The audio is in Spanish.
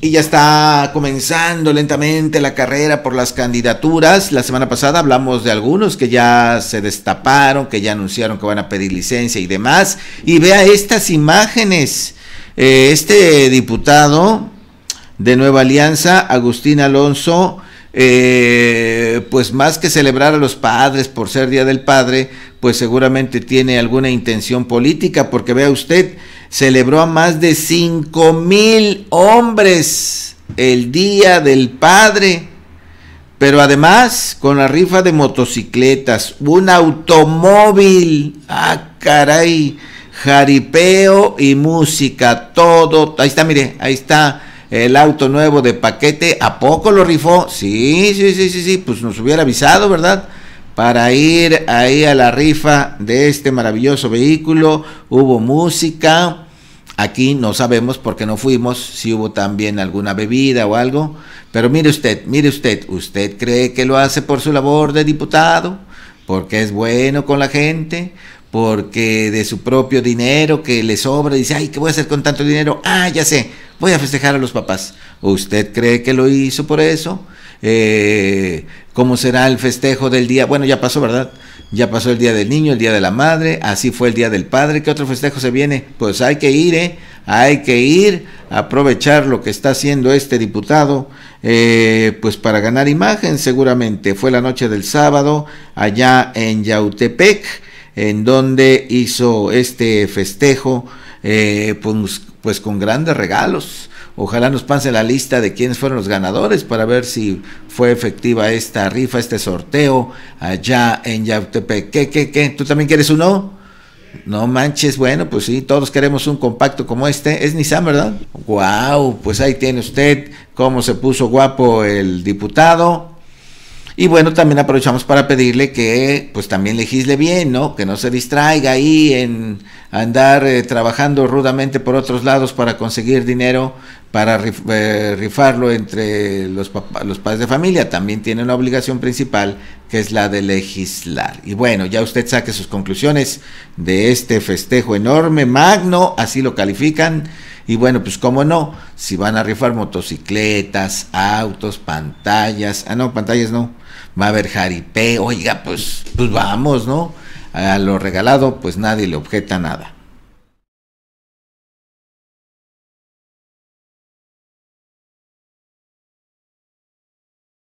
y ya está comenzando lentamente la carrera por las candidaturas. La semana pasada hablamos de algunos que ya se destaparon, que ya anunciaron que van a pedir licencia y demás. Y vea estas imágenes. Eh, este diputado de Nueva Alianza, Agustín Alonso, eh, pues más que celebrar a los padres por ser Día del Padre, pues seguramente tiene alguna intención política, porque vea usted, celebró a más de 5 mil hombres el Día del Padre, pero además con la rifa de motocicletas, un automóvil, ah, caray, jaripeo y música, todo, ahí está, mire, ahí está el auto nuevo de paquete, ¿a poco lo rifó? Sí, sí, sí, sí, sí, pues nos hubiera avisado, ¿verdad? Para ir ahí a la rifa de este maravilloso vehículo, hubo música, aquí no sabemos por qué no fuimos, si hubo también alguna bebida o algo, pero mire usted, mire usted, ¿usted cree que lo hace por su labor de diputado? Porque es bueno con la gente, porque de su propio dinero que le sobra, dice, ay, ¿qué voy a hacer con tanto dinero? Ah, ya sé voy a festejar a los papás. ¿Usted cree que lo hizo por eso? Eh, ¿Cómo será el festejo del día? Bueno, ya pasó, ¿verdad? Ya pasó el día del niño, el día de la madre, así fue el día del padre. ¿Qué otro festejo se viene? Pues hay que ir, ¿eh? Hay que ir, aprovechar lo que está haciendo este diputado, eh, pues para ganar imagen, seguramente. Fue la noche del sábado, allá en Yautepec en donde hizo este festejo, eh, pues, pues, con grandes regalos. Ojalá nos pase la lista de quiénes fueron los ganadores para ver si fue efectiva esta rifa, este sorteo allá en Yautepec. ¿Qué, qué, qué? ¿Tú también quieres uno? No manches, bueno, pues sí, todos queremos un compacto como este. Es Nissan, ¿verdad? ¡Wow! Pues ahí tiene usted cómo se puso guapo el diputado y bueno, también aprovechamos para pedirle que pues también legisle bien, ¿no? Que no se distraiga ahí en andar eh, trabajando rudamente por otros lados para conseguir dinero para eh, rifarlo entre los, los padres de familia. También tiene una obligación principal que es la de legislar. Y bueno, ya usted saque sus conclusiones de este festejo enorme, magno, así lo califican y bueno, pues cómo no, si van a rifar motocicletas, autos, pantallas, ah no, pantallas no, va a haber jaripé, oiga, pues, pues vamos, ¿no? A lo regalado, pues nadie le objeta nada.